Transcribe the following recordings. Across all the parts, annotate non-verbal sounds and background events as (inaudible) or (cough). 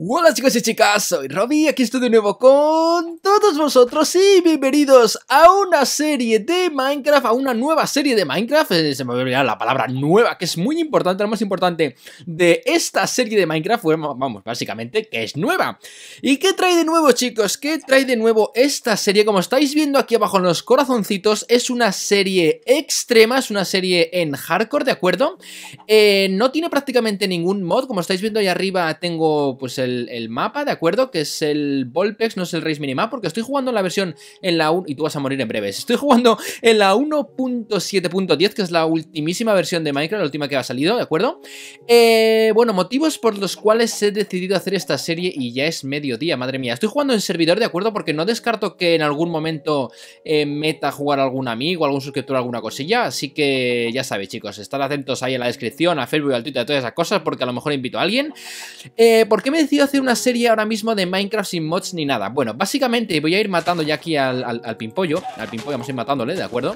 Hola chicos y chicas, soy Robbie, aquí estoy de nuevo con todos vosotros y bienvenidos a una serie de Minecraft, a una nueva serie de Minecraft, eh, se me va la palabra nueva, que es muy importante, lo más importante de esta serie de Minecraft, bueno, vamos, básicamente que es nueva. ¿Y qué trae de nuevo chicos? ¿Qué trae de nuevo esta serie? Como estáis viendo aquí abajo en los corazoncitos, es una serie extrema, es una serie en hardcore, ¿de acuerdo? Eh, no tiene prácticamente ningún mod, como estáis viendo ahí arriba tengo pues el el, mapa, ¿de acuerdo? Que es el Volpex, no es el Race Minimap, porque estoy jugando en la versión en la 1... Y tú vas a morir en breves. Estoy jugando en la 1.7.10, que es la ultimísima versión de Minecraft, la última que ha salido, ¿de acuerdo? Eh, bueno, motivos por los cuales he decidido hacer esta serie y ya es mediodía, madre mía. Estoy jugando en servidor, ¿de acuerdo? Porque no descarto que en algún momento eh, meta a jugar algún amigo, algún suscriptor, alguna cosilla. Así que ya sabéis, chicos, estad atentos ahí en la descripción, a Facebook, al Twitter, a todas esas cosas, porque a lo mejor invito a alguien. Eh, ¿Por qué me decís hacer una serie ahora mismo de Minecraft sin mods ni nada. Bueno, básicamente voy a ir matando ya aquí al, al, al pimpollo. Al pimpollo vamos a ir matándole, ¿de acuerdo?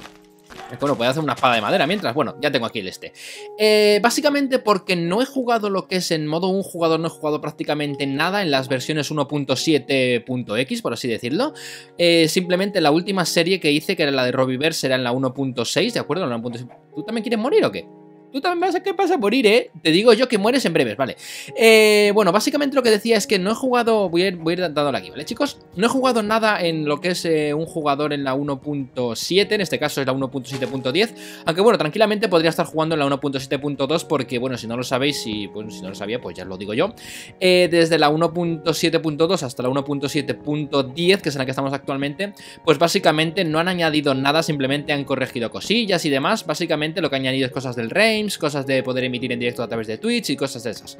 Bueno, a hacer una espada de madera mientras. Bueno, ya tengo aquí el este. Eh, básicamente porque no he jugado lo que es en modo un jugador, no he jugado prácticamente nada en las versiones 1.7.x, por así decirlo. Eh, simplemente la última serie que hice, que era la de Robbie Bear, será en la 1.6, ¿de acuerdo? ¿Tú también quieres morir o qué? Tú también vas a que pasa morir, ¿eh? Te digo yo que mueres en breves, vale. Eh, bueno, básicamente lo que decía es que no he jugado. Voy a ir, dando aquí, ¿vale, chicos? No he jugado nada en lo que es eh, un jugador en la 1.7. En este caso es la 1.7.10. Aunque bueno, tranquilamente podría estar jugando en la 1.7.2. Porque, bueno, si no lo sabéis, y si no lo sabía, pues ya lo digo yo. Eh, desde la 1.7.2 hasta la 1.7.10, que es en la que estamos actualmente, pues básicamente no han añadido nada, simplemente han corregido cosillas y demás. Básicamente lo que han añadido es cosas del rey cosas de poder emitir en directo a través de Twitch y cosas de esas.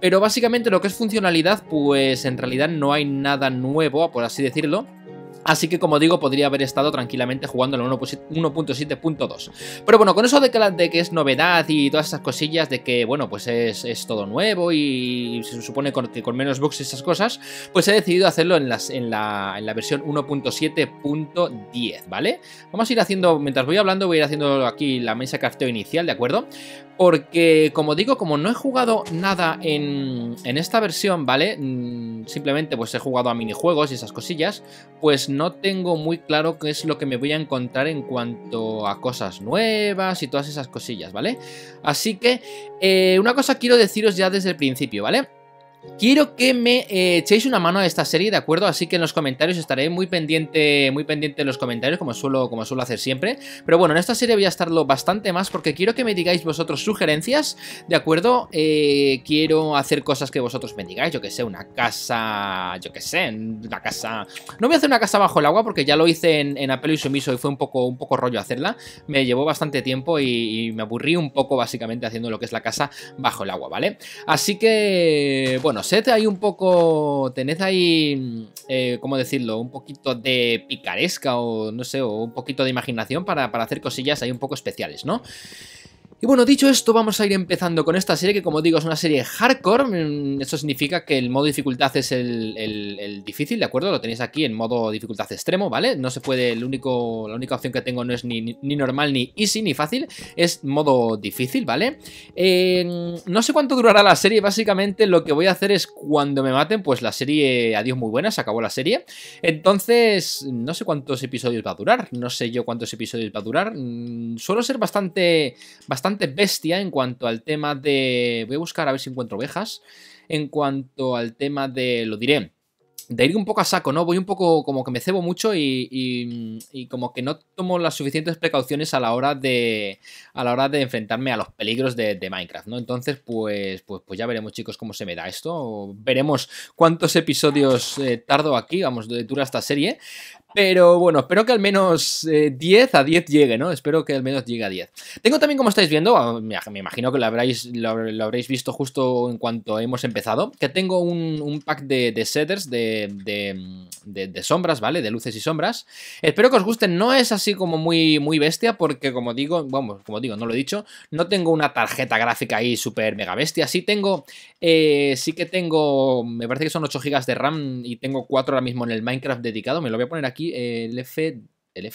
Pero básicamente lo que es funcionalidad, pues en realidad no hay nada nuevo, por así decirlo. Así que como digo, podría haber estado tranquilamente jugando en 1.7.2. Pero bueno, con eso de que, es novedad y todas esas cosillas, de que bueno, pues es, todo nuevo y se supone que con menos bugs y esas cosas, pues he decidido hacerlo en, las, en, la, versión 1.7.10, ¿vale? Vamos a ir haciendo, mientras voy hablando, voy a ir haciendo aquí la mesa crafteo inicial, ¿de acuerdo? Porque, como digo, como no he jugado nada en, en esta versión, ¿vale? Mm, simplemente pues he jugado a minijuegos y esas cosillas, pues no tengo muy claro qué es lo que me voy a encontrar en cuanto a cosas nuevas y todas esas cosillas, ¿vale? Así que eh, una cosa quiero deciros ya desde el principio, ¿vale? Quiero que me eh, echéis una mano a esta serie, ¿de acuerdo? Así que en los comentarios estaré muy pendiente, muy pendiente de los comentarios, como suelo, como suelo hacer siempre. Pero bueno, en esta serie voy a estarlo bastante más porque quiero que me digáis vosotros sugerencias, ¿de acuerdo? Eh, quiero hacer cosas que vosotros me digáis, yo que sé, una casa, yo que sé, una casa... No voy a hacer una casa bajo el agua porque ya lo hice en, Apelo y Sumiso y fue un poco, un poco rollo hacerla. Me llevó bastante tiempo y, y me aburrí un poco básicamente haciendo lo que es la casa bajo el agua, ¿vale? Así que, bueno sé, ahí un poco, tened ahí, mm, eh, ¿cómo decirlo? Un poquito de picaresca o no sé, o un poquito de imaginación para, para hacer cosillas ahí un poco especiales, ¿no? Y bueno, dicho esto, vamos a ir empezando con esta serie, que como digo, es una serie hardcore. Mm, eso significa que el modo dificultad es el, difícil, ¿de acuerdo? Lo tenéis aquí en modo dificultad extremo, ¿vale? No se puede, el único, la única opción que tengo no es ni, ni, normal, ni easy, ni fácil. Es modo difícil, ¿vale? no sé cuánto durará la serie. Básicamente lo que voy a hacer es cuando me maten, pues la serie, adiós muy buena, se acabó la serie. Entonces, no sé cuántos episodios va a durar. No sé yo cuántos episodios va a durar. Mm, suelo ser bastante... bastante bastante bestia en cuanto al tema de... Voy a buscar a ver si encuentro ovejas. En cuanto al tema de... Lo diré. De ir un poco a saco, ¿no? Voy un poco como que me cebo mucho y, y, como que no tomo las suficientes precauciones a la hora de. a la hora de enfrentarme a los peligros de, Minecraft, ¿no? Entonces, pues, pues, pues, ya veremos, chicos, cómo se me da esto. Veremos cuántos episodios eh, tardo aquí, vamos, de dura esta serie. Pero bueno, espero que al menos 10 eh, a 10 llegue, ¿no? Espero que al menos llegue a 10. Tengo también, como estáis viendo, ah, me imagino que lo habréis, lo, habréis visto justo en cuanto hemos empezado, que tengo un, pack de, setters, de, de, sombras, ¿vale? De luces y sombras. Espero que os gusten. No es así como muy, muy bestia, porque como digo, vamos, como digo, no lo he dicho, no tengo una tarjeta gráfica ahí súper mega bestia. Sí tengo, eh, sí que tengo, me parece que son 8 GB de RAM y tengo 4 ahora mismo en el Minecraft dedicado. Me lo voy a poner aquí el F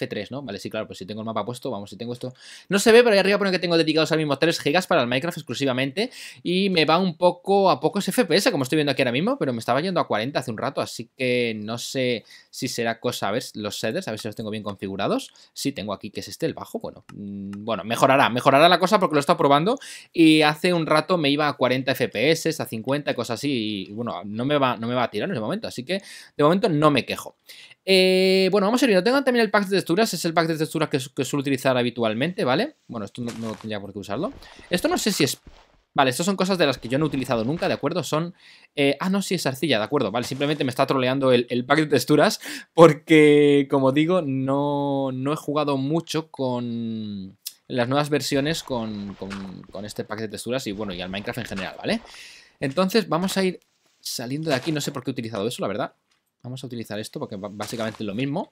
3 ¿no? Vale, sí, claro, pues si tengo el mapa puesto, vamos, si tengo esto... No se ve, pero ahí arriba pone que tengo dedicados al mismo 3 GB para el Minecraft exclusivamente y me va un poco a pocos FPS, como estoy viendo aquí ahora mismo, pero me estaba yendo a 40 hace un rato, así que no sé si será cosa... A ver, los shaders, a ver si los tengo bien configurados. Si tengo aquí que es este, el bajo, bueno, mm, bueno, mejorará, mejorará la cosa porque lo estado probando y hace un rato me iba a 40 FPS, a 50, cosas así, y bueno, no me va, no me va a tirar en el momento, así que de momento no me quejo. Eh, bueno, vamos a ir. No tengo también el pack de texturas. Es el pack de texturas que, suelo utilizar habitualmente, ¿vale? Bueno, esto no, tenía por qué usarlo. Esto no sé si es Vale, estas son cosas de las que yo no he utilizado nunca, ¿de acuerdo? Son... Eh, ah, no, sí, es arcilla, de acuerdo. Vale, simplemente me está troleando el, pack de texturas porque, como digo, no, he jugado mucho con las nuevas versiones con, con, este pack de texturas y, bueno, y al Minecraft en general, ¿vale? Entonces, vamos a ir saliendo de aquí. No sé por qué he utilizado eso, la verdad. Vamos a utilizar esto porque básicamente es lo mismo.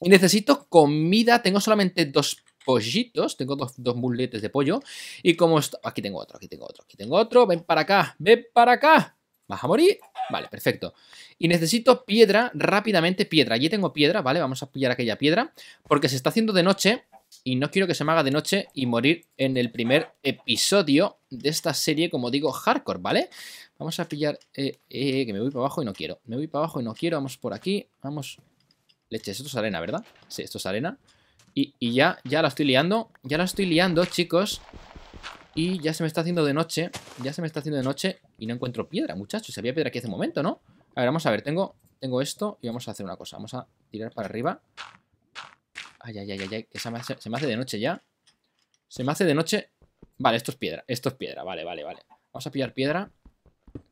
Y necesito comida. Tengo solamente dos pollitos. Tengo dos, dos muletes de pollo. Y como esto... Aquí tengo otro, aquí tengo otro, aquí tengo otro. Ven para acá, ven para acá. ¿Vas a morir? Vale, perfecto. Y necesito piedra, rápidamente piedra. Allí tengo piedra, ¿vale? Vamos a pillar aquella piedra. Porque se está haciendo de noche y no quiero que se me haga de noche y morir en el primer episodio de esta serie, como digo, hardcore, ¿vale? Vamos a pillar... Eh, eh, que me voy para abajo y no quiero. Me voy para abajo y no quiero. Vamos por aquí. Vamos... Leches, esto es arena, ¿verdad? Sí, esto es arena. Y, y ya, ya la estoy liando. Ya la estoy liando, chicos. Y ya se me está haciendo de noche. Ya se me está haciendo de noche. Y no encuentro piedra, muchachos. Se había piedra aquí hace un momento, ¿no? A ver, vamos a ver. Tengo, tengo esto y vamos a hacer una cosa. Vamos a tirar para arriba. Ay, ay, ay, ay, se me hace de noche ya. Se me hace de noche. Vale, esto es piedra. Esto es piedra. Vale, vale, vale. Vamos a pillar piedra.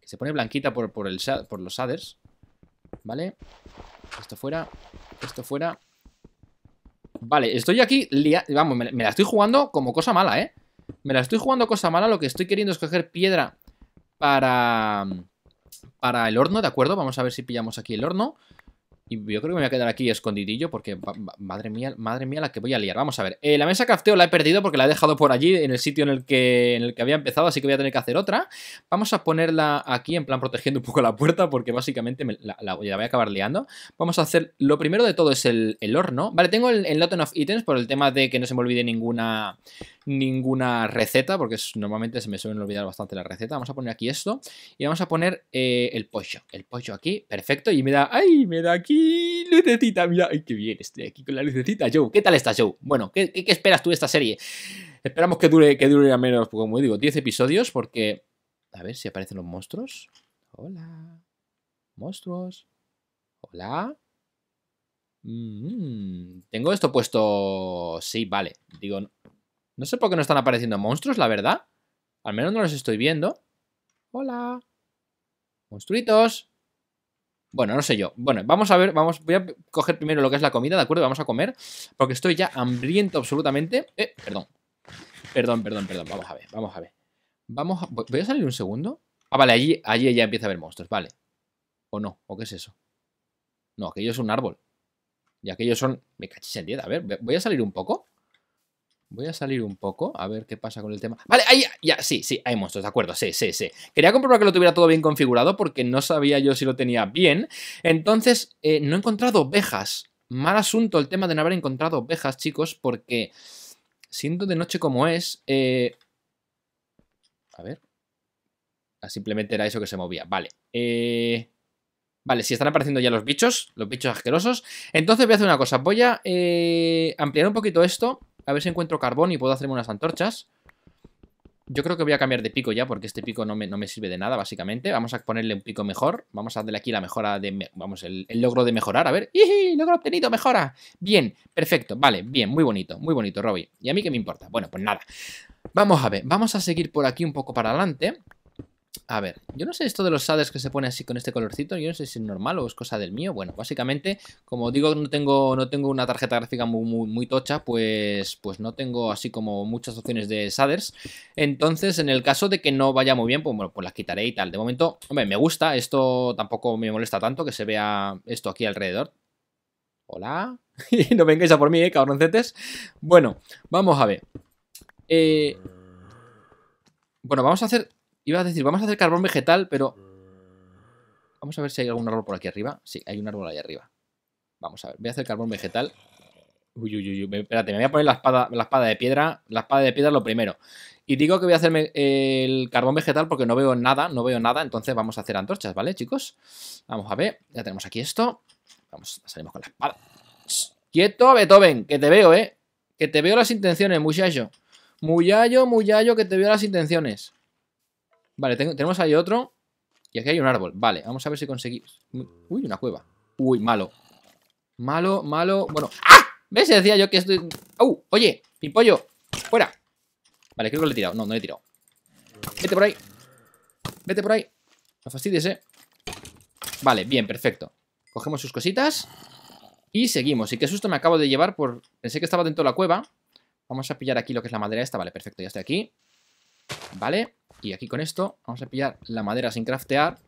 Que se pone blanquita por, los saders Vale. Esto fuera. Esto fuera. Vale, estoy aquí. Vamos, me, la estoy jugando como cosa mala, ¿eh? Me la estoy jugando cosa mala. Lo que estoy queriendo es coger piedra para para el horno, ¿de acuerdo? Vamos a ver si pillamos aquí el horno. Y yo creo que me voy a quedar aquí escondidillo porque, madre mía, madre mía la que voy a liar. Vamos a ver, eh, la mesa crafteo la he perdido porque la he dejado por allí en el sitio en el, que, en el que había empezado, así que voy a tener que hacer otra. Vamos a ponerla aquí en plan protegiendo un poco la puerta porque básicamente la, voy a acabar liando. Vamos a hacer, lo primero de todo es el, el horno. Vale, tengo el, el of Items por el tema de que no se me olvide ninguna ninguna receta, porque normalmente se me suelen olvidar bastante la receta. Vamos a poner aquí esto y vamos a poner eh, el pollo. El pollo aquí, perfecto. Y me da, ¡ay! Me da aquí lucecita, mira, ¡ay, qué bien! Estoy aquí con la lucecita, Joe. ¿Qué tal estás, Joe? Bueno, ¿qué, esperas tú de esta serie? Esperamos que dure, que dure al menos, pues, como digo, 10 episodios, porque. A ver si aparecen los monstruos. Hola. Monstruos. Hola. Mm, mm. Tengo esto puesto. Sí, vale. Digo, no sé por qué no están apareciendo monstruos, la verdad. Al menos no los estoy viendo. Hola. Monstruitos. Bueno, no sé yo. Bueno, vamos a ver, vamos, voy a coger primero lo que es la comida, ¿de acuerdo? Vamos a comer, porque estoy ya hambriento absolutamente. Eh, perdón. Perdón, perdón, perdón. Vamos a ver, vamos a ver. Vamos a... ¿Voy a salir un segundo? Ah, vale, allí, allí ya empieza a haber monstruos, vale. ¿O no? ¿O qué es eso? No, aquello es un árbol. Y aquellos son... Me caché el A ver, voy a salir un poco. Voy a salir un poco, a ver qué pasa con el tema. Vale, ahí, ya, sí, sí, hay monstruos, de acuerdo, sí, sí, sí. Quería comprobar que lo tuviera todo bien configurado porque no sabía yo si lo tenía bien. Entonces, eh, no he encontrado ovejas. Mal asunto el tema de no haber encontrado ovejas, chicos, porque siendo de noche como es... Eh, a ver. Ah, simplemente era eso que se movía. Vale. Eh, vale, si están apareciendo ya los bichos, los bichos asquerosos. Entonces voy a hacer una cosa, voy a ampliar un poquito esto a ver si encuentro carbón y puedo hacerme unas antorchas. Yo creo que voy a cambiar de pico ya, porque este pico no me, sirve de nada, básicamente. Vamos a ponerle un pico mejor. Vamos a darle aquí la mejora de... Vamos, el, logro de mejorar. A ver. ¡Iji! Logro obtenido, mejora. Bien, perfecto. Vale, bien, muy bonito, muy bonito, Robbie. ¿Y a mí qué me importa? Bueno, pues nada. Vamos a ver, vamos a seguir por aquí un poco para adelante. A ver, yo no sé esto de los shaders que se pone así con este colorcito, yo no sé si es normal o es cosa del mío. Bueno, básicamente, como digo, no tengo, no tengo una tarjeta gráfica muy, tocha, pues, pues no tengo así como muchas opciones de shaders. Entonces, en el caso de que no vaya muy bien, pues bueno, pues las quitaré y tal. De momento, hombre, me gusta, esto tampoco me molesta tanto que se vea esto aquí alrededor. Hola, (laughs) no vengáis a por mí, eh, cabroncetes. Bueno, vamos a ver. Eh, bueno, vamos a hacer Iba a decir, vamos a hacer carbón vegetal, pero... Mm. Vamos a ver si hay algún árbol por aquí arriba. Sí, hay un árbol ahí arriba. Vamos a ver, voy a hacer carbón vegetal. Uy, uy, uy, espérate, me voy a poner la espada, la espada de piedra. La espada de piedra lo primero. Y digo que voy a hacerme el carbón vegetal porque no veo nada, no veo nada. Entonces vamos a hacer antorchas, ¿vale, chicos? Vamos a ver, ya tenemos aquí esto. Vamos, salimos con la espada. Quieto, Beethoven, que te veo, ¿eh? Que te veo las intenciones, muchacho. Muyallo, muyallo, que te veo las intenciones. Vale, tenemos ahí otro. Y aquí hay un árbol. Vale, vamos a ver si conseguimos. Uy, una cueva. Uy, malo. Malo, malo. Bueno. ¡Ah! ¿Ves? Decía yo que estoy. ¡Oh! Oye, pimpollo. Fuera. Vale, creo que lo he tirado. No, no lo he tirado. Vete por ahí. Vete por ahí. No fastidies, eh. Vale, bien, perfecto. Cogemos sus cositas. Y seguimos. Y qué susto me acabo de llevar por. Pensé que estaba dentro de la cueva. Vamos a pillar aquí lo que es la madera esta. Vale, perfecto, ya estoy aquí. Vale aquí. Aquí con esto vamos a pillar la madera sin craftear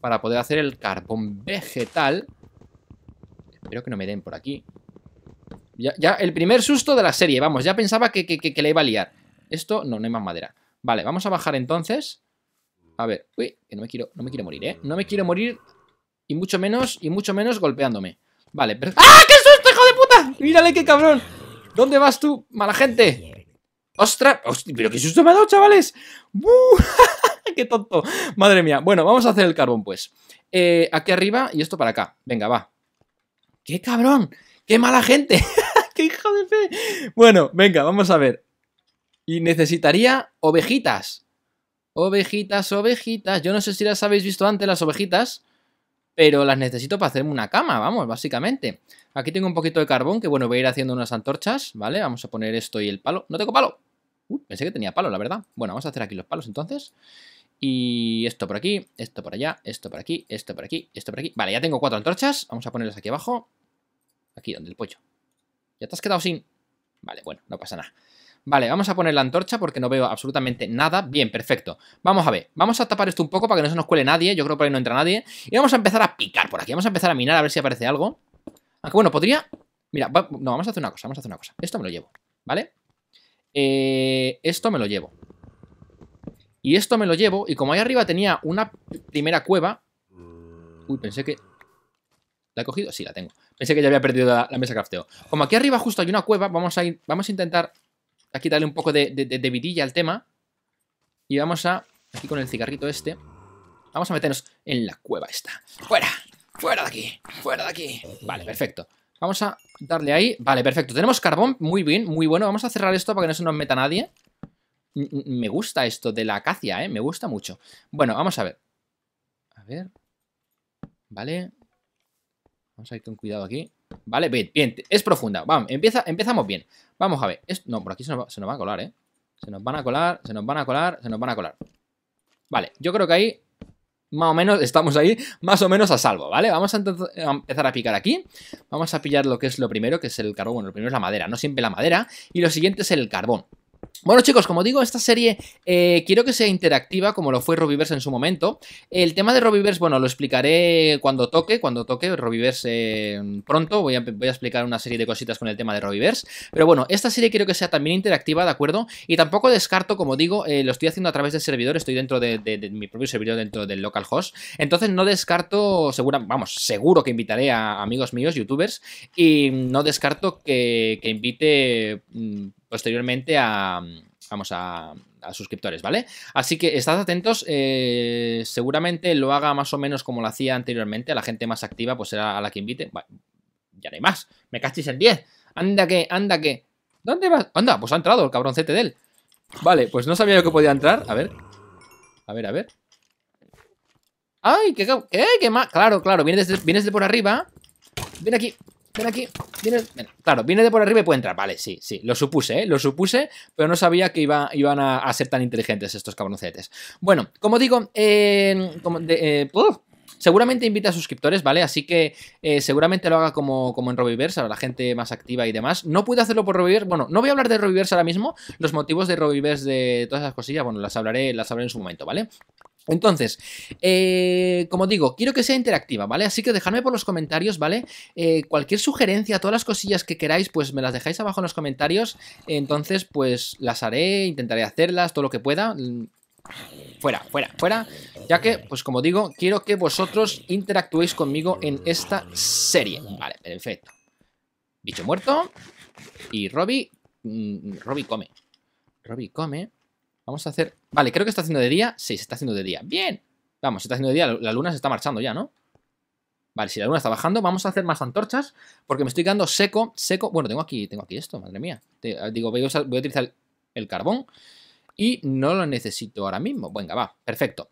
para poder hacer el carbón vegetal. Espero que no me den por aquí. Ya, ya el primer susto de la serie, vamos, ya pensaba que, que, que, le iba a liar. Esto, no, no hay más madera. Vale, vamos a bajar entonces. A ver, uy, que no me quiero, no me quiero morir, ¿eh? No me quiero morir y mucho menos, y mucho menos golpeándome. Vale, ¡Ah, qué susto, hijo de puta! Mírale, qué cabrón. ¿Dónde vas tú, mala gente? ¡Ostras! ¡Pero qué susto me ha dado, chavales! ¡Buh! (laughs) ¡Qué tonto! Madre mía. Bueno, vamos a hacer el carbón, pues. Eh, aquí arriba y esto para acá. Venga, va. ¡Qué cabrón! ¡Qué mala gente! (laughs) ¡Qué hijo de fe! Bueno, venga, vamos a ver. Y necesitaría ovejitas. Ovejitas, ovejitas. Yo no sé si las habéis visto antes, las ovejitas. Pero las necesito para hacerme una cama, vamos, básicamente. Aquí tengo un poquito de carbón, que bueno, voy a ir haciendo unas antorchas, ¿vale? Vamos a poner esto y el palo. ¡No tengo palo! Uh, pensé que tenía palo, la verdad. Bueno, vamos a hacer aquí los palos entonces. Y esto por aquí, esto por allá, esto por aquí, esto por aquí, esto por aquí. Vale, ya tengo cuatro antorchas. Vamos a ponerlas aquí abajo. Aquí, donde el pollo. ¿Ya te has quedado sin...? Vale, bueno, no pasa nada. Vale, vamos a poner la antorcha porque no veo absolutamente nada. Bien, perfecto. Vamos a ver, vamos a tapar esto un poco para que no se nos cuele nadie. Yo creo que por ahí no entra nadie. Y vamos a empezar a picar por aquí. Vamos a empezar a minar a ver si aparece algo. Aunque bueno, podría... Mira, no, vamos a hacer una cosa, vamos a hacer una cosa. Esto me lo llevo, ¿vale? Eh, esto me lo llevo. Y esto me lo llevo. Y como ahí arriba tenía una primera cueva... Uy, pensé que... ¿La he cogido? Sí, la tengo. Pensé que ya había perdido la, mesa crafteo. Como aquí arriba justo hay una cueva, vamos a, ir, vamos a intentar aquí darle un poco de vidilla al tema. Y vamos a... Aquí con el cigarrito este. Vamos a meternos en la cueva esta. ¡Fuera! ¡Fuera de aquí! ¡Fuera de aquí! Vale, perfecto. Vamos a darle ahí. Vale, perfecto. Tenemos carbón. Muy bien, muy bueno. Vamos a cerrar esto para que no se nos meta nadie. me gusta esto de la acacia, ¿eh? Me gusta mucho. Bueno, vamos a ver. A ver. Vale. Vamos a ir con cuidado aquí. Vale, bien, bien. Es profunda. Vamos, empieza, empezamos bien. Vamos a ver. no, por aquí se nos, va, se nos va a colar, ¿eh? Se nos van a colar, se nos van a colar, se nos van a colar. Vale, yo creo que ahí más o menos estamos ahí, más o menos a salvo, ¿vale? Vamos eh, a, empezar a picar aquí. Vamos a pillar lo que es lo primero, que es el carbón. Bueno, lo primero es la madera, no siempre la madera. Y lo siguiente es el carbón. Bueno chicos, como digo, esta serie eh, quiero que sea interactiva como lo fue Robiverse en su momento. El tema de Robiverse, bueno, lo explicaré cuando toque, cuando toque Robiverse eh, pronto, voy a, explicar una serie de cositas con el tema de Robiverse. Pero bueno, esta serie quiero que sea también interactiva, ¿de acuerdo? Y tampoco descarto, como digo, eh, lo estoy haciendo a través del servidor, estoy dentro de, mi propio servidor, dentro del localhost. Entonces no descarto, segura, vamos, seguro que invitaré a amigos míos, youtubers, y no descarto que, que invite mm, posteriormente a, vamos a, a, suscriptores, ¿vale? Así que estad atentos, eh, seguramente lo haga más o menos como lo hacía anteriormente, a la gente más activa pues será a la que invite, ya no hay más, me cachis el 10, anda que, anda que, ¿dónde vas? Anda, pues ha entrado el cabroncete de él, vale, pues no sabía yo que podía entrar, a ver, a ver, a ver, ay, qué, ¡Eh, qué, qué más, claro, claro, vienes vienes de por arriba, ven aquí, Ven aquí. viene. Claro, viene de por arriba y puede entrar. Vale, sí, sí. Lo supuse, ¿eh? Lo supuse, pero no sabía que iba, iban a, ser tan inteligentes estos cabroncetes. Bueno, como digo, eh, ¡oh! Seguramente invita a suscriptores, ¿vale? Así que eh, seguramente lo haga como, como en Robiverse, a la gente más activa y demás. No pude hacerlo por Robiverse. Bueno, no voy a hablar de Robiverse ahora mismo. Los motivos de Robiverse, de todas esas cosillas, bueno, las hablaré, las hablaré en su momento, ¿vale? Entonces, eh, como digo, quiero que sea interactiva, ¿vale? Así que dejadme por los comentarios, ¿vale? Eh, cualquier sugerencia, todas las cosillas que queráis, pues me las dejáis abajo en los comentarios. Entonces, pues las haré, intentaré hacerlas, todo lo que pueda. Fuera, fuera, fuera. Ya que, pues como digo, quiero que vosotros interactuéis conmigo en esta serie. Vale, perfecto. Bicho muerto. Y Robby... Mm, Robby come. Robby come. Vamos a hacer... Vale, creo que está haciendo de día. Sí, se está haciendo de día. ¡Bien! Vamos, se está haciendo de día. La luna se está marchando ya, ¿no? Vale, si la luna está bajando, vamos a hacer más antorchas porque me estoy quedando seco, seco. Bueno, tengo aquí, tengo aquí esto, madre mía. Ah, digo, voy a, utilizar el, carbón y no lo necesito ahora mismo. Venga, va, perfecto.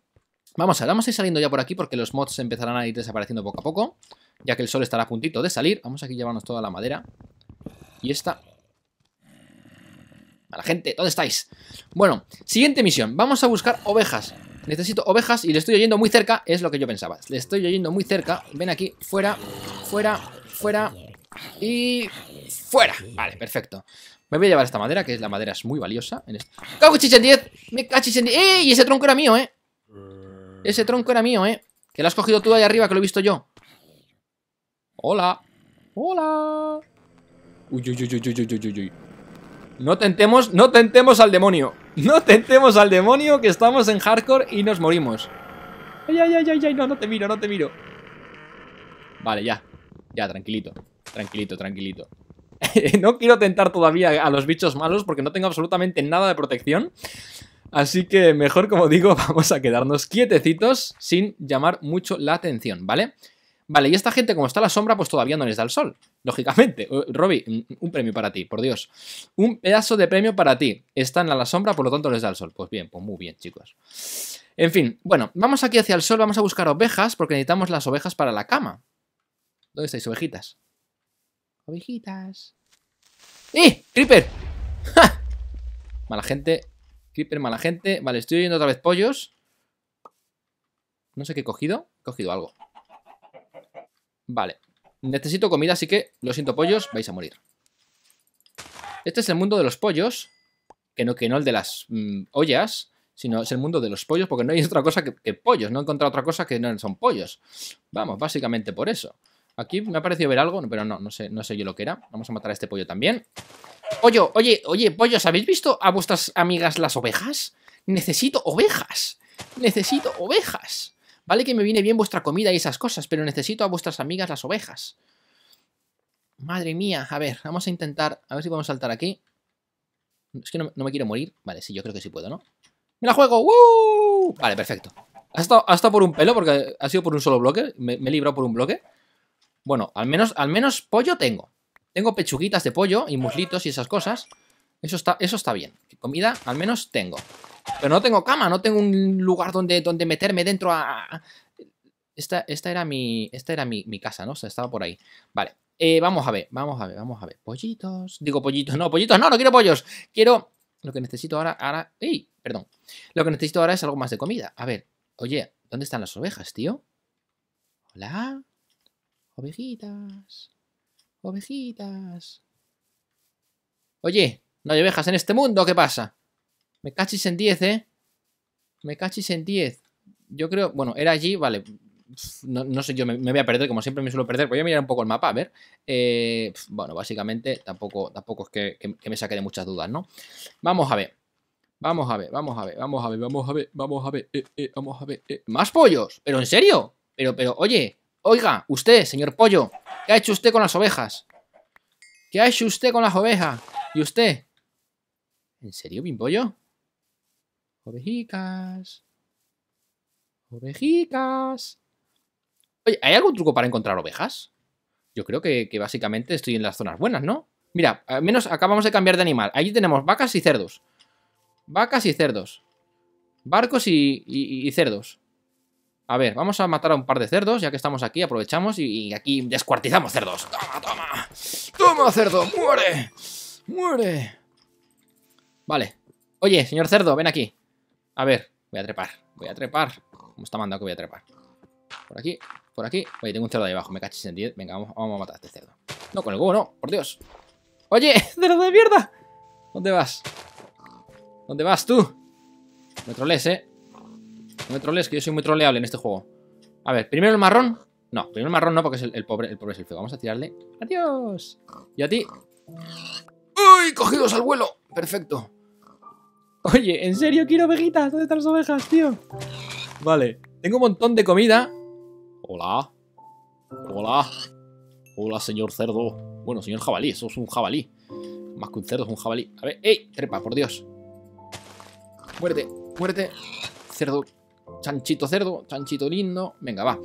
Vamos a, vamos a ir saliendo ya por aquí porque los mods empezarán a ir desapareciendo poco a poco, ya que el sol estará a puntito de salir. Vamos aquí a llevarnos toda la madera. Y esta a la gente, ¿dónde estáis? Bueno, siguiente misión. Vamos a buscar ovejas. Necesito ovejas y le estoy oyendo muy cerca. Es lo que yo pensaba. Le estoy oyendo muy cerca. Ven aquí. Fuera, fuera, fuera. Y... ¡Fuera! Vale, perfecto. Me voy a llevar esta madera, que es la madera es muy valiosa. En ¡Cago chichen 10! ¡Me cachis en Ese tronco era mío, ¿eh? Ese tronco era mío, ¿eh? Que lo has cogido tú ahí arriba, que lo he visto yo. ¡Hola! ¡Hola! Uy, uy, uy, uy, uy, uy, uy, uy. No tentemos, no tentemos al demonio. No tentemos al demonio que estamos en hardcore y nos morimos. Ay, ay, ay, ay, no, no te miro, no te miro. Vale, ya. Ya, tranquilito. Tranquilito, tranquilito. (laughs) no quiero tentar todavía a los bichos malos porque no tengo absolutamente nada de protección. Así que mejor, como digo, (laughs) vamos a quedarnos quietecitos sin llamar mucho la atención, ¿vale? vale Vale, y esta gente, como está a la sombra, pues todavía no les da el sol. Lógicamente. (laughs) Robbie, un premio para ti, por Dios. Un pedazo de premio para ti. Están a la sombra, por lo tanto les da el sol. Pues bien, pues muy bien, chicos. En fin, bueno, vamos aquí hacia el sol, vamos a buscar ovejas, porque necesitamos las ovejas para la cama. ¿Dónde estáis, ovejitas? Ovejitas. ¡Eh! ¡Creeper! Mala gente. Creeper, mala gente. Vale, estoy oyendo otra vez pollos. No sé qué he cogido. He cogido algo. Vale. Necesito comida, así que, lo siento pollos, vais a morir. Este es el mundo de los pollos, que no, que no el de las mm, ollas, sino es el mundo de los pollos, porque no hay (laughs) otra cosa que, pollos, no he encontrado otra cosa que no son pollos. Vamos, básicamente por eso. Aquí me ha parecido ver algo, pero no, no sé, no sé yo lo que era. Vamos a matar a este pollo también. Pollo, oye, oye, pollos, ¿habéis visto a vuestras amigas las ovejas? Necesito ovejas. Necesito ovejas. Vale que me viene bien vuestra comida y esas cosas, pero necesito a vuestras amigas las ovejas. Madre mía, a ver, vamos a intentar, a ver si podemos saltar aquí. Es que no, me quiero morir. Vale, sí, yo creo que sí puedo, ¿no? ¡Me la juego! ¡Woo! Vale, perfecto. Ha estado, por un pelo porque ha sido por un solo bloque. Me, he librado por un bloque. Bueno, al menos, al menos pollo tengo. Tengo pechuguitas de pollo y muslitos y esas cosas. Eso está, eso está bien. Comida al menos tengo. Pero no tengo cama, no tengo un lugar donde, donde meterme dentro a... Esta, esta era, mi, esta era mi, casa, ¿no? O sea, estaba por ahí. Vale. Eh, vamos a ver, vamos a ver, vamos a ver. Pollitos. Digo pollitos, no, pollitos, no, no quiero pollos. Quiero... Lo que necesito ahora, ahora... ¡Ey! Perdón. Lo que necesito ahora es algo más de comida. A ver, oye, ¿dónde están las ovejas, tío? Hola. Ovejitas. Ovejitas. Oye, no hay ovejas en este mundo, ¿qué pasa? Me cachis en 10, ¿eh? Me cachis en 10. Yo creo, bueno, era allí, vale. No, sé, yo me, voy a perder, como siempre me suelo perder. Voy a mirar un poco el mapa, a ver. Eh, bueno, básicamente tampoco, tampoco es que, me saque de muchas dudas, ¿no? Vamos a ver. Vamos a ver, vamos a ver, vamos a ver, vamos a ver, vamos a ver, eh, eh, vamos a ver. ¿Más pollos? ¿Pero en serio? Pero, pero, oye, oiga, usted, señor pollo, ¿qué ha hecho usted con las ovejas? ¿Qué ha hecho usted con las ovejas? ¿Y usted? ¿En serio, pimpollo? Ovejicas. Ovejicas. Oye, ¿hay algún truco para encontrar ovejas? Yo creo que, básicamente estoy en las zonas buenas, ¿no? Mira, al menos acabamos de cambiar de animal. Allí tenemos vacas y cerdos. Vacas y cerdos. Barcos y, cerdos. A ver, vamos a matar a un par de cerdos, ya que estamos aquí, aprovechamos y aquí descuartizamos cerdos. ¡Toma, toma! ¡Toma, cerdo! ¡Muere! ¡Muere! Vale. Oye, señor cerdo, ven aquí. A ver, voy a trepar. Voy a trepar. ¿Cómo está mandado que voy a trepar? Por aquí, por aquí. Oye, tengo un cerdo ahí abajo. Me caché sin 10. Venga, vamos, a matar a este cerdo. No, con el huevo no, por Dios. Oye, (laughs) cerdo de mierda. ¿Dónde vas? ¿Dónde vas tú? No me troles, eh. No me troles, que yo soy muy troleable en este juego. A ver, primero el marrón. No, primero el marrón no, porque es el, pobre, el pobre es el feo. Vamos a tirarle. Adiós. Y a ti. ¡Uy! Cogidos al vuelo. Perfecto. Oye, ¿en serio quiero ovejitas? ¿Dónde están las ovejas, tío? Vale, tengo un montón de comida. Hola. Hola. Hola, señor cerdo. Bueno, señor jabalí, eso es un jabalí. Más que un cerdo, es un jabalí. A ver, ¡ey! Trepa, por Dios. Muérete, muérete. Cerdo. Chanchito cerdo, chanchito lindo. Venga, va.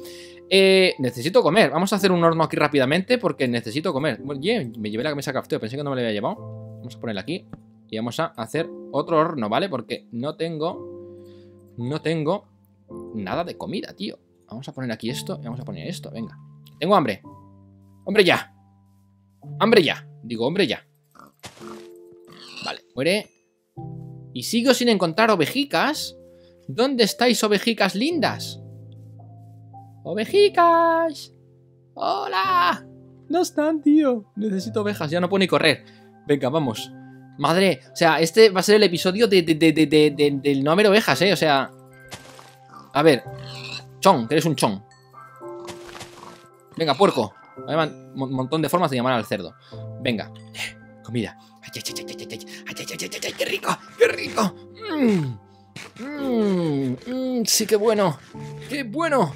Eh, necesito comer. Vamos a hacer un horno aquí rápidamente porque necesito comer. Bueno, me llevé la camisa de café, pensé que no me la había llevado. Vamos a ponerla aquí. Y vamos a hacer otro horno, ¿vale? Porque no tengo... No tengo nada de comida, tío. Vamos a poner aquí esto y vamos a poner esto, venga. Tengo hambre. ¡Hombre ya! ¡Hambre ya! Digo, hombre ya. Vale, muere. Y sigo sin encontrar ovejicas. ¿Dónde estáis, ovejicas lindas? ¡Ovejicas! ¡Hola! No están, tío. Necesito ovejas, ya no puedo ni correr. Venga, vamos. Madre, o sea, este va a ser el episodio de, de, de, de del no haber ovejas, ¿eh? O sea... A ver. Chon, que eres un chon. Venga, puerco. un montón de formas de llamar al cerdo. Venga. Comida. Ay, ay, ¡Qué rico! ¡Qué rico! ¡Mmm! ¡Mmm! ¡Sí, qué bueno! ¡Qué bueno!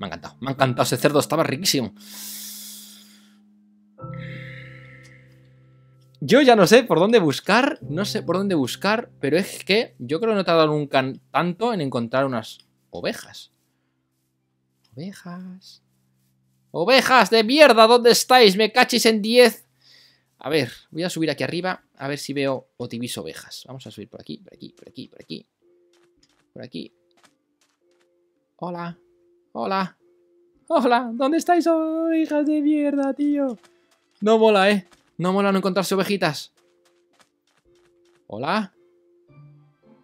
me ha encantado. Me ha encantado ese cerdo. Estaba riquísimo. Yo ya no sé por dónde buscar, no sé por dónde buscar, pero es que yo creo que no he tardado nunca tanto en encontrar unas ovejas. Ovejas. Ovejas de mierda, ¿dónde estáis? Me cachis en 10. A ver, voy a subir aquí arriba, a ver si veo o tibis ovejas. Vamos a subir por aquí, por aquí, por aquí, por aquí. Por aquí. Hola, hola. Hola, ¿dónde estáis, ovejas de mierda, tío? No mola, ¿eh? No mola no encontrarse ovejitas. Hola.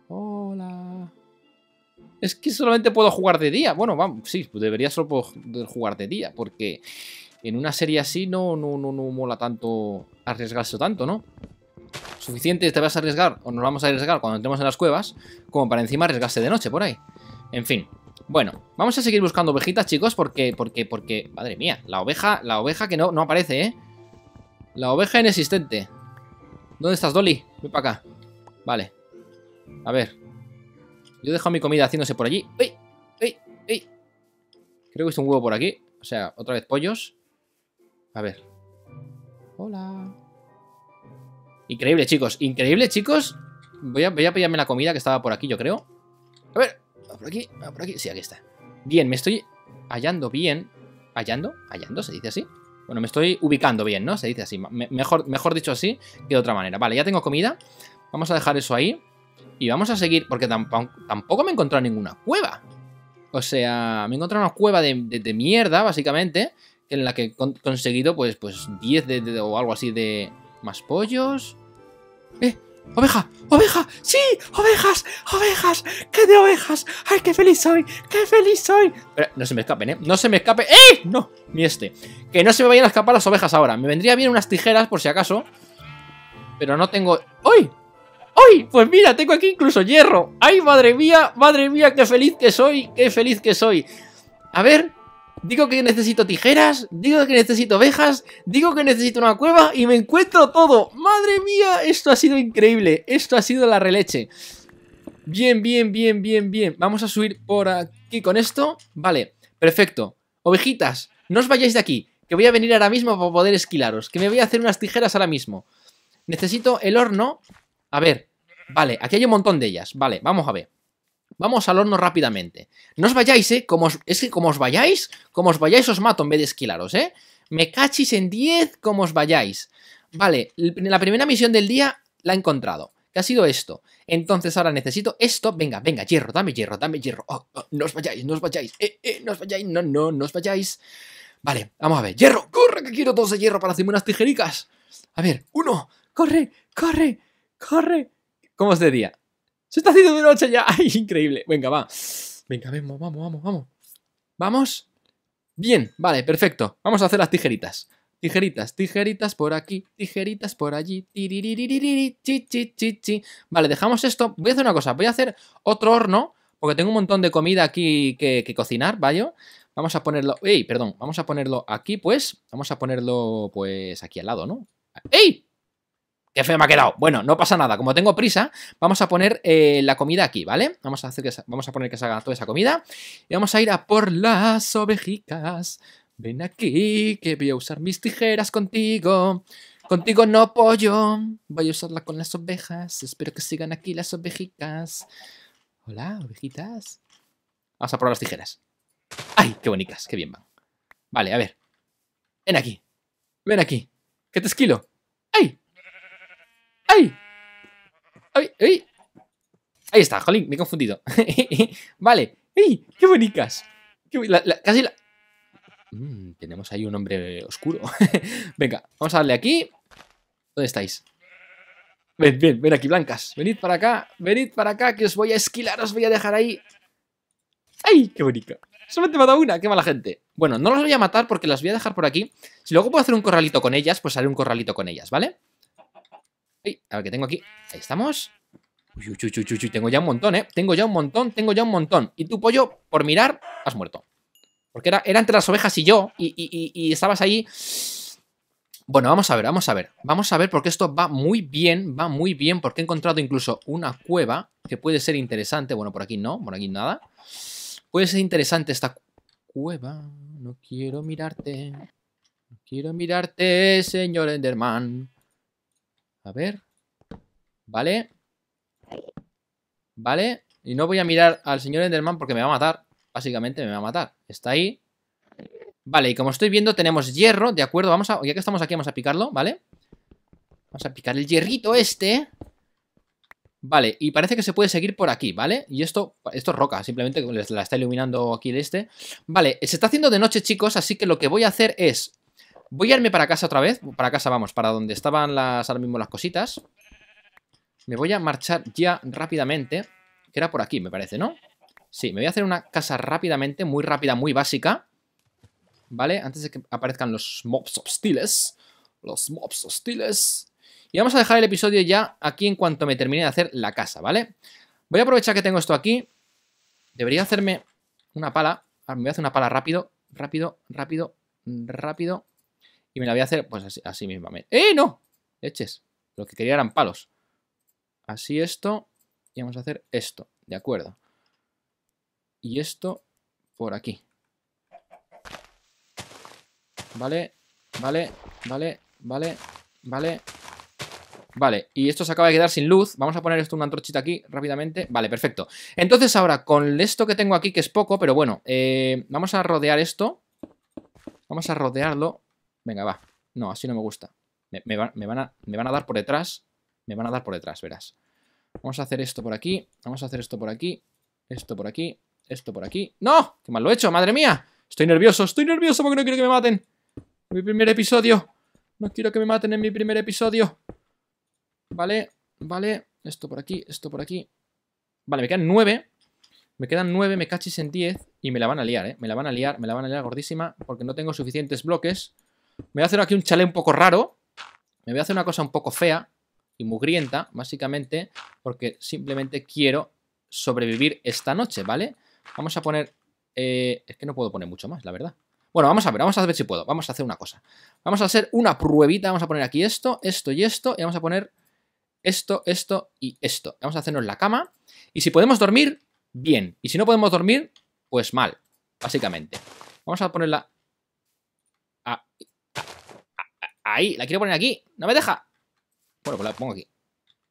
Hola. Es que solamente puedo jugar de día. Bueno, vamos, sí, pues debería solo poder jugar de día, porque en una serie así no, no, mola tanto arriesgarse tanto, ¿no? Suficiente te vas a arriesgar, o nos vamos a arriesgar cuando entremos en las cuevas, como para encima arriesgarse de noche por ahí. En fin, bueno, vamos a seguir buscando ovejitas, chicos, porque, porque, porque, madre mía, la oveja, la oveja que no, no aparece, ¿eh? La oveja inexistente. ¿Dónde estás, Dolly? Ven para acá. Vale. A ver. Yo he dejado mi comida haciéndose por allí. Creo que es un huevo por aquí. O sea, otra vez pollos. A ver. Hola. Increíble, chicos. Increíble, chicos. Voy a, voy a pillarme la comida que estaba por aquí, yo creo. A ver. por aquí. por aquí. Sí, aquí está. Bien, me estoy hallando bien. ¿Hallando? ¿Hallando? ¿Se dice así? Bueno, me estoy ubicando bien, ¿no? Se dice así. mejor, mejor dicho así que de otra manera. Vale, ya tengo comida. Vamos a dejar eso ahí. Y vamos a seguir, porque tampoco me he encontrado ninguna cueva. O sea, me he encontrado una cueva de, mierda, básicamente, en la que he conseguido, pues, pues 10 de, o algo así de... Más pollos... ¡Oveja! ¡Oveja! ¡Sí! ¡Ovejas! ¡Ovejas! ¡Qué de ovejas! ¡Ay, qué feliz soy! ¡Qué feliz soy! no se me escapen, ¿eh? ¡No se me escape! ¡Eh! ¡No! Ni este. Que no se me vayan a escapar las ovejas ahora. Me vendría bien unas tijeras por si acaso. Pero no tengo... ¡Uy! ¡Uy! Pues mira, tengo aquí incluso hierro. ¡Ay, madre mía! ¡Madre mía! ¡Qué feliz que soy! ¡Qué feliz que soy! A ver digo que necesito tijeras, digo que necesito ovejas, digo que necesito una cueva y me encuentro todo. ¡Madre mía! Esto ha sido increíble, esto ha sido la releche. Bien, bien, bien, bien, bien. Vamos a subir por aquí con esto. Vale, perfecto. Ovejitas, no os vayáis de aquí, que voy a venir ahora mismo para poder esquilaros, que me voy a hacer unas tijeras ahora mismo. Necesito el horno. A ver, vale, aquí hay un montón de ellas. Vale, vamos a ver. Vamos al horno rápidamente. No os vayáis, ¿eh? Como es que como os vayáis, como os vayáis os mato en vez de esquilaros, ¿eh? Me cachis en 10 como os vayáis. Vale, la primera misión del día la he encontrado. Que ha sido esto. Entonces ahora necesito esto. Venga, venga, hierro, dame hierro, dame hierro. Oh, oh, no os vayáis, no os vayáis. Eh, eh, no os vayáis, no, no, no os vayáis. Vale, vamos a ver. ¡Hierro! ¡Corre! Que quiero todo de hierro para hacerme unas tijericas. A ver, uno. ¡Corre! ¡Corre! ¡Corre! ¿Cómo os diría? Se está haciendo de noche ya. (laughs) ¡Ay, increíble! Venga, va. Venga, vamos, vamos, vamos, vamos. ¿Vamos? Bien, vale, perfecto. Vamos a hacer las tijeritas. Tijeritas, tijeritas por aquí, tijeritas por allí. Vale, dejamos esto. Voy a hacer una cosa. Voy a hacer otro horno, porque tengo un montón de comida aquí que, cocinar, ¿vale? Vamos a ponerlo... ¡Ey, perdón! Vamos a ponerlo aquí, pues. Vamos a ponerlo, pues, aquí al lado, ¿no? ¡Ey! qué feo me ha quedado. Bueno, no pasa nada. Como tengo prisa, vamos a poner eh, la comida aquí, ¿vale? Vamos a, hacer que vamos a poner que salga toda esa comida. Y vamos a ir a por las ovejicas. Ven aquí, que voy a usar mis tijeras contigo. Contigo no, pollo. Voy a usarla con las ovejas. Espero que sigan aquí las ovejicas. Hola, ovejitas. Vamos a probar las tijeras. ¡Ay, qué bonitas! ¡Qué bien van! Vale, a ver. Ven aquí. Ven aquí. ¿Qué te esquilo? ¡Ay! ¡Ay! ¡Ay! ¡Ay! Ahí está, jolín, me he confundido. (laughs) vale. ¡Ay! ¡Qué bonitas! Qué la, casi la... Mm, tenemos ahí un hombre oscuro. (laughs) Venga, vamos a darle aquí. ¿Dónde estáis? Ven, ven, ven aquí, blancas. Venid para acá, venid para acá, que os voy a esquilar, os voy a dejar ahí. ¡Ay, qué bonita! Solamente he matado una, qué mala gente. Bueno, no las voy a matar porque las voy a dejar por aquí. Si luego puedo hacer un corralito con ellas, pues haré un corralito con ellas, ¿vale? a ver que tengo aquí. Ahí estamos. tengo ya un montón, ¿eh? Tengo ya un montón, tengo ya un montón. Y tu pollo, por mirar, has muerto. Porque era, entre las ovejas y yo, y estabas ahí... Bueno, vamos a ver, vamos a ver. Vamos a ver porque esto va muy bien, va muy bien, porque he encontrado incluso una cueva que puede ser interesante. Bueno, por aquí no, por aquí nada. Puede ser interesante esta cueva. No quiero mirarte. No quiero mirarte, señor Enderman. A ver. Vale. Vale. Y no voy a mirar al señor Enderman porque me va a matar. Básicamente me va a matar. Está ahí. Vale, y como estoy viendo tenemos hierro, ¿de acuerdo? Vamos a, ya que estamos aquí vamos a picarlo, ¿vale? Vamos a picar el hierrito este. Vale, y parece que se puede seguir por aquí, ¿vale? Y esto, esto es roca, simplemente la está iluminando aquí el este. Vale, se está haciendo de noche, chicos, así que lo que voy a hacer es Voy a irme para casa otra vez. Para casa, vamos, para donde estaban las, ahora mismo las cositas. Me voy a marchar ya rápidamente. Que era por aquí, me parece, ¿no? Sí, me voy a hacer una casa rápidamente, muy rápida, muy básica. ¿Vale? Antes de que aparezcan los mobs hostiles. Los mobs hostiles. Y vamos a dejar el episodio ya aquí en cuanto me termine de hacer la casa, ¿vale? Voy a aprovechar que tengo esto aquí. Debería hacerme una pala. Ah, me voy a hacer una pala rápido, rápido, rápido, rápido. Y me la voy a hacer, pues así, así misma. ¡Eh, no! Eches Lo que quería eran palos. Así esto. Y vamos a hacer esto. De acuerdo. Y esto por aquí. Vale, vale, vale, vale, vale. Vale, y esto se acaba de quedar sin luz. Vamos a poner esto una antorchita aquí rápidamente. Vale, perfecto. Entonces ahora, con esto que tengo aquí, que es poco, pero bueno, eh, vamos a rodear esto. Vamos a rodearlo Venga, va. No, así no me gusta. Me, van a, van a dar por detrás. Me van a dar por detrás, verás. Vamos a hacer esto por aquí. Vamos a hacer esto por aquí. Esto por aquí. Esto por aquí. ¡No! ¡Qué mal lo he hecho! ¡Madre mía! Estoy nervioso. Estoy nervioso porque no quiero que me maten. mi primer episodio. No quiero que me maten en mi primer episodio. Vale, vale. Esto por aquí, esto por aquí. Vale, me quedan nueve. Me quedan nueve, me cachis en diez. Y me la van a liar, ¿eh? Me la van a liar, me la van a liar gordísima. Porque no tengo suficientes bloques. Me voy a hacer aquí un chale un poco raro. Me voy a hacer una cosa un poco fea y mugrienta, básicamente, porque simplemente quiero sobrevivir esta noche, ¿vale? Vamos a poner... Eh, es que no puedo poner mucho más, la verdad. Bueno, vamos a ver, vamos a ver si puedo. Vamos a hacer una cosa. Vamos a hacer una pruebita. Vamos a poner aquí esto, esto y esto. Y vamos a poner esto, esto y esto. Vamos a hacernos la cama. Y si podemos dormir, bien. Y si no podemos dormir, pues mal, básicamente. Vamos a ponerla a Ahí, la quiero poner aquí. No me deja. Bueno, pues la pongo aquí.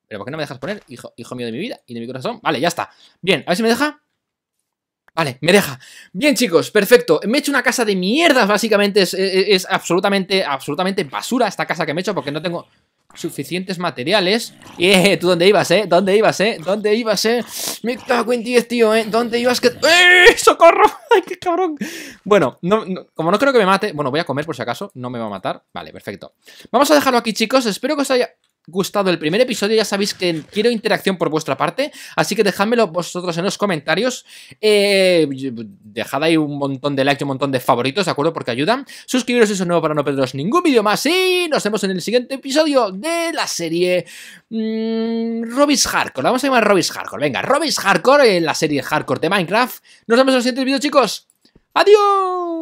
Pero ¿por qué no me dejas poner, hijo, hijo mío de mi vida y de mi corazón? Vale, ya está. Bien, a ver si me deja. Vale, me deja. Bien, chicos, perfecto. Me he hecho una casa de mierdas, básicamente. Es, es, es absolutamente, absolutamente basura esta casa que me he hecho porque no tengo suficientes materiales. Eh, ¿Tú dónde ibas, eh? ¿Dónde ibas, eh? ¿Dónde ibas, eh? Me cago en 10, tío, eh. ¿Dónde ibas? Que... ¡Eh! (laughs) ¡Socorro! (laughs) ¡Ay, qué cabrón! Bueno, no, como no creo que me mate... Bueno, voy a comer por si acaso. No me va a matar. Vale, perfecto. Vamos a dejarlo aquí, chicos. Espero que os haya gustado el primer episodio, ya sabéis que quiero interacción por vuestra parte, así que dejadmelo vosotros en los comentarios. Eh, dejad ahí un montón de likes y un montón de favoritos, ¿de acuerdo? Porque ayudan. Suscribiros si es nuevo para no perderos ningún vídeo más y nos vemos en el siguiente episodio de la serie mmm, Robis Hardcore. vamos a llamar Robis Hardcore. Venga, Robis Hardcore en eh, la serie Hardcore de Minecraft. Nos vemos en el siguiente vídeo chicos. ¡Adiós!